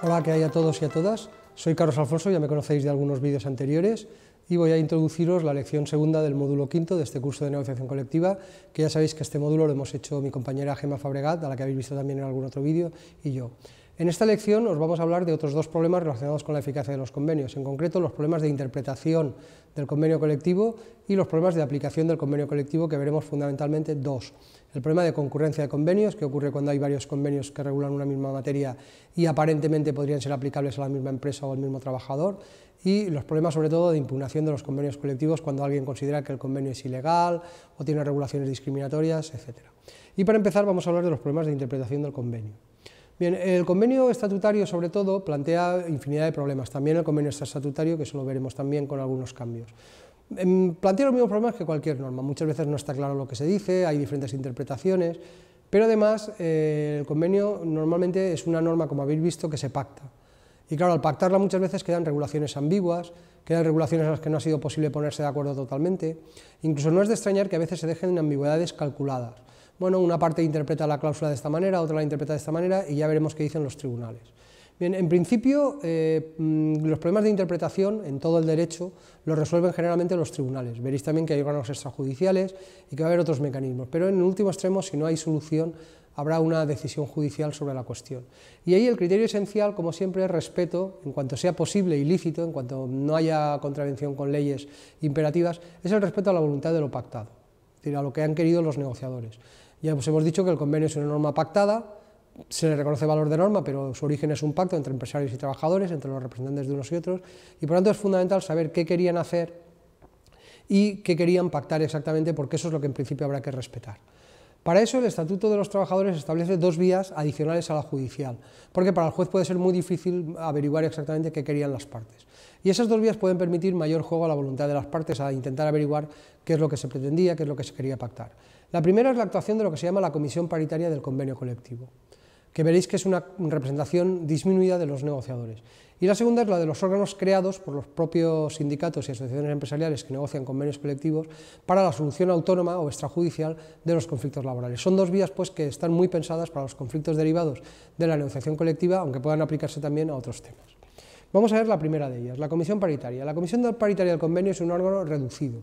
Hola, que hay a todos y a todas? Soy Carlos Alfonso, ya me conocéis de algunos vídeos anteriores y voy a introduciros la lección segunda del módulo quinto de este curso de negociación colectiva, que ya sabéis que este módulo lo hemos hecho mi compañera Gemma Fabregat, a la que habéis visto también en algún otro vídeo, y yo. En esta lección os vamos a hablar de otros dos problemas relacionados con la eficacia de los convenios, en concreto los problemas de interpretación del convenio colectivo y los problemas de aplicación del convenio colectivo, que veremos fundamentalmente dos. El problema de concurrencia de convenios, que ocurre cuando hay varios convenios que regulan una misma materia y aparentemente podrían ser aplicables a la misma empresa o al mismo trabajador, y los problemas sobre todo de impugnación de los convenios colectivos cuando alguien considera que el convenio es ilegal o tiene regulaciones discriminatorias, etc. Y para empezar vamos a hablar de los problemas de interpretación del convenio. Bien, el convenio estatutario, sobre todo, plantea infinidad de problemas. También el convenio estatutario, que eso lo veremos también con algunos cambios. Em, plantea los mismos problemas que cualquier norma. Muchas veces no está claro lo que se dice, hay diferentes interpretaciones, pero además eh, el convenio normalmente es una norma, como habéis visto, que se pacta. Y claro, al pactarla muchas veces quedan regulaciones ambiguas, quedan regulaciones en las que no ha sido posible ponerse de acuerdo totalmente. Incluso no es de extrañar que a veces se dejen ambigüedades calculadas. Bueno, una parte interpreta la cláusula de esta manera, otra la interpreta de esta manera y ya veremos qué dicen los tribunales. Bien, en principio, eh, mm, los problemas de interpretación en todo el derecho los resuelven generalmente los tribunales. Veréis también que hay órganos extrajudiciales y que va a haber otros mecanismos, pero en el último extremo, si no hay solución, habrá una decisión judicial sobre la cuestión. Y ahí el criterio esencial, como siempre, es respeto, en cuanto sea posible y lícito, en cuanto no haya contravención con leyes imperativas, es el respeto a la voluntad de lo pactado, es decir, a lo que han querido los negociadores. Ya hemos dicho que el convenio es una norma pactada, se le reconoce valor de norma, pero su origen es un pacto entre empresarios y trabajadores, entre los representantes de unos y otros, y por lo tanto es fundamental saber qué querían hacer y qué querían pactar exactamente, porque eso es lo que en principio habrá que respetar. Para eso el Estatuto de los Trabajadores establece dos vías adicionales a la judicial, porque para el juez puede ser muy difícil averiguar exactamente qué querían las partes. Y esas dos vías pueden permitir mayor juego a la voluntad de las partes a intentar averiguar qué es lo que se pretendía, qué es lo que se quería pactar. La primera es la actuación de lo que se llama la Comisión Paritaria del Convenio Colectivo, que veréis que es una representación disminuida de los negociadores. Y la segunda es la de los órganos creados por los propios sindicatos y asociaciones empresariales que negocian convenios colectivos para la solución autónoma o extrajudicial de los conflictos laborales. Son dos vías pues, que están muy pensadas para los conflictos derivados de la negociación colectiva, aunque puedan aplicarse también a otros temas. Vamos a ver la primera de ellas, la comisión paritaria. La comisión paritaria del convenio es un órgano reducido.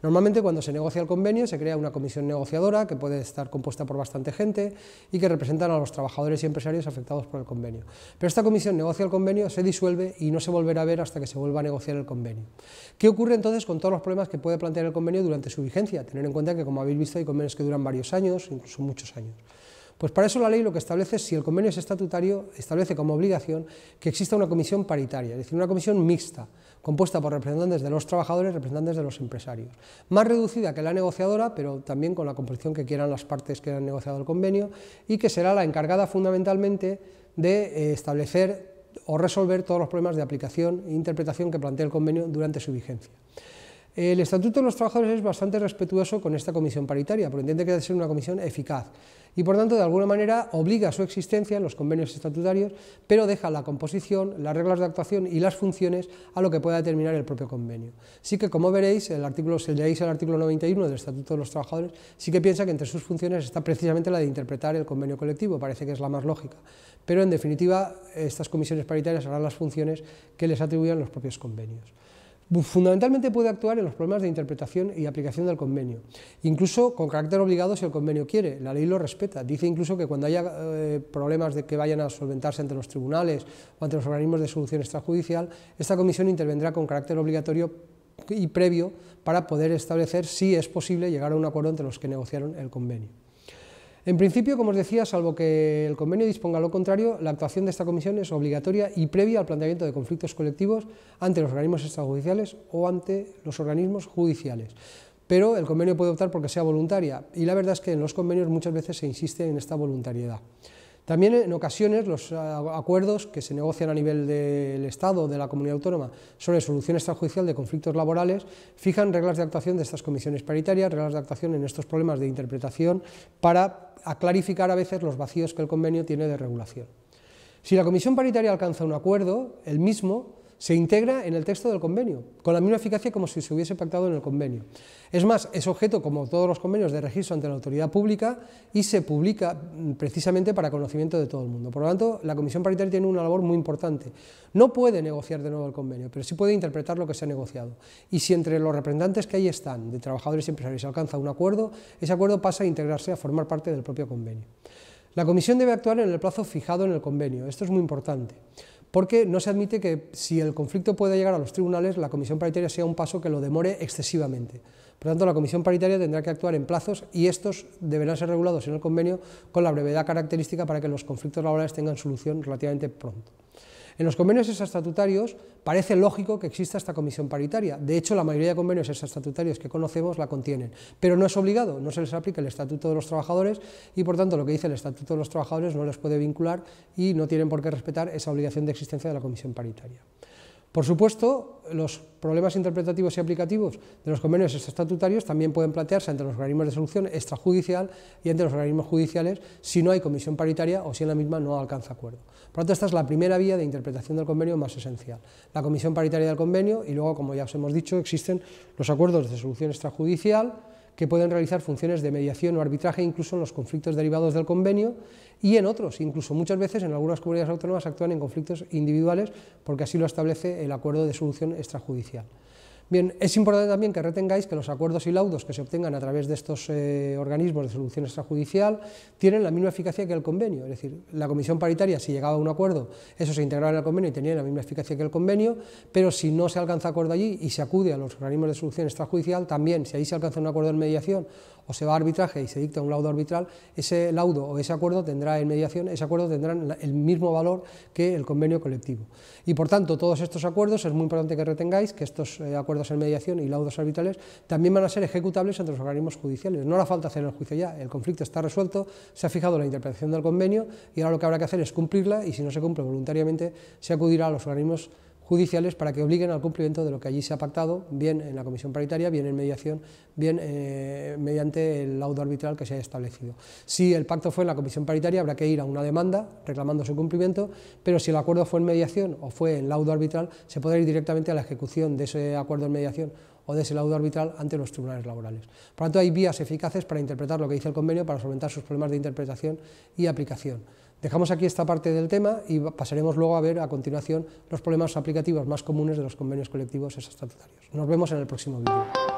Normalmente cuando se negocia el convenio se crea una comisión negociadora que puede estar compuesta por bastante gente y que representan a los trabajadores y empresarios afectados por el convenio. Pero esta comisión negocia el convenio, se disuelve y no se volverá a ver hasta que se vuelva a negociar el convenio. ¿Qué ocurre entonces con todos los problemas que puede plantear el convenio durante su vigencia? Tener en cuenta que, como habéis visto, hay convenios que duran varios años, incluso muchos años. Pues para eso la ley lo que establece es si el convenio es estatutario, establece como obligación que exista una comisión paritaria, es decir, una comisión mixta, compuesta por representantes de los trabajadores y representantes de los empresarios. Más reducida que la negociadora, pero también con la composición que quieran las partes que han negociado el convenio y que será la encargada fundamentalmente de eh, establecer o resolver todos los problemas de aplicación e interpretación que plantea el convenio durante su vigencia. El Estatuto de los Trabajadores es bastante respetuoso con esta comisión paritaria, porque entiende que debe ser una comisión eficaz y, por tanto, de alguna manera obliga a su existencia en los convenios estatutarios, pero deja la composición, las reglas de actuación y las funciones a lo que pueda determinar el propio convenio. Sí que, como veréis, el artículo, si leéis el artículo 91 del Estatuto de los Trabajadores, sí que piensa que entre sus funciones está precisamente la de interpretar el convenio colectivo, parece que es la más lógica, pero, en definitiva, estas comisiones paritarias harán las funciones que les atribuyan los propios convenios fundamentalmente puede actuar en los problemas de interpretación y aplicación del convenio, incluso con carácter obligado si el convenio quiere, la ley lo respeta, dice incluso que cuando haya eh, problemas de que vayan a solventarse ante los tribunales o ante los organismos de solución extrajudicial, esta comisión intervendrá con carácter obligatorio y previo para poder establecer si es posible llegar a un acuerdo entre los que negociaron el convenio. En principio, como os decía, salvo que el convenio disponga lo contrario, la actuación de esta comisión es obligatoria y previa al planteamiento de conflictos colectivos ante los organismos extrajudiciales o ante los organismos judiciales. Pero el convenio puede optar porque sea voluntaria y la verdad es que en los convenios muchas veces se insiste en esta voluntariedad. También en ocasiones los acuerdos que se negocian a nivel del Estado o de la comunidad autónoma sobre solución extrajudicial de conflictos laborales fijan reglas de actuación de estas comisiones paritarias, reglas de actuación en estos problemas de interpretación para clarificar a veces los vacíos que el convenio tiene de regulación. Si la comisión paritaria alcanza un acuerdo, el mismo se integra en el texto del convenio, con la misma eficacia como si se hubiese pactado en el convenio. Es más, es objeto, como todos los convenios, de registro ante la autoridad pública y se publica mm, precisamente para conocimiento de todo el mundo. Por lo tanto, la Comisión Paritaria tiene una labor muy importante. No puede negociar de nuevo el convenio, pero sí puede interpretar lo que se ha negociado. Y si entre los representantes que ahí están, de trabajadores y empresarios, se alcanza un acuerdo, ese acuerdo pasa a integrarse a formar parte del propio convenio. La Comisión debe actuar en el plazo fijado en el convenio. Esto es muy importante porque no se admite que si el conflicto puede llegar a los tribunales, la comisión paritaria sea un paso que lo demore excesivamente. Por lo tanto, la comisión paritaria tendrá que actuar en plazos y estos deberán ser regulados en el convenio con la brevedad característica para que los conflictos laborales tengan solución relativamente pronto. En los convenios extraestatutarios parece lógico que exista esta comisión paritaria. De hecho, la mayoría de convenios extraestatutarios que conocemos la contienen, pero no es obligado, no se les aplica el Estatuto de los Trabajadores y, por tanto, lo que dice el Estatuto de los Trabajadores no les puede vincular y no tienen por qué respetar esa obligación de existencia de la comisión paritaria. Por supuesto, los problemas interpretativos y aplicativos de los convenios estatutarios también pueden plantearse entre los organismos de solución extrajudicial y entre los organismos judiciales si no hay comisión paritaria o si en la misma no alcanza acuerdo. Por lo tanto, esta es la primera vía de interpretación del convenio más esencial, la comisión paritaria del convenio y luego, como ya os hemos dicho, existen los acuerdos de solución extrajudicial, que pueden realizar funciones de mediación o arbitraje incluso en los conflictos derivados del convenio y en otros, incluso muchas veces en algunas comunidades autónomas actúan en conflictos individuales porque así lo establece el acuerdo de solución extrajudicial. Bien, es importante también que retengáis que los acuerdos y laudos que se obtengan a través de estos eh, organismos de solución extrajudicial tienen la misma eficacia que el convenio, es decir, la comisión paritaria, si llegaba a un acuerdo, eso se integraba en el convenio y tenía la misma eficacia que el convenio, pero si no se alcanza acuerdo allí y se acude a los organismos de solución extrajudicial, también, si ahí se alcanza un acuerdo en mediación o se va a arbitraje y se dicta un laudo arbitral, ese laudo o ese acuerdo tendrá en mediación, ese acuerdo tendrá el mismo valor que el convenio colectivo. Y por tanto, todos estos acuerdos, es muy importante que retengáis que estos eh, acuerdos en mediación y laudos arbitrales también van a ser ejecutables entre los organismos judiciales. No hará falta hacer el juicio ya, el conflicto está resuelto, se ha fijado la interpretación del convenio y ahora lo que habrá que hacer es cumplirla y si no se cumple voluntariamente se acudirá a los organismos judiciales para que obliguen al cumplimiento de lo que allí se ha pactado, bien en la comisión paritaria, bien en mediación, bien eh, mediante el laudo arbitral que se haya establecido. Si el pacto fue en la comisión paritaria, habrá que ir a una demanda reclamando su cumplimiento, pero si el acuerdo fue en mediación o fue en laudo arbitral, se puede ir directamente a la ejecución de ese acuerdo en mediación o de ese laudo arbitral ante los tribunales laborales. Por lo tanto, hay vías eficaces para interpretar lo que dice el convenio, para solventar sus problemas de interpretación y aplicación. Dejamos aquí esta parte del tema y pasaremos luego a ver a continuación los problemas aplicativos más comunes de los convenios colectivos estatutarios. Nos vemos en el próximo vídeo.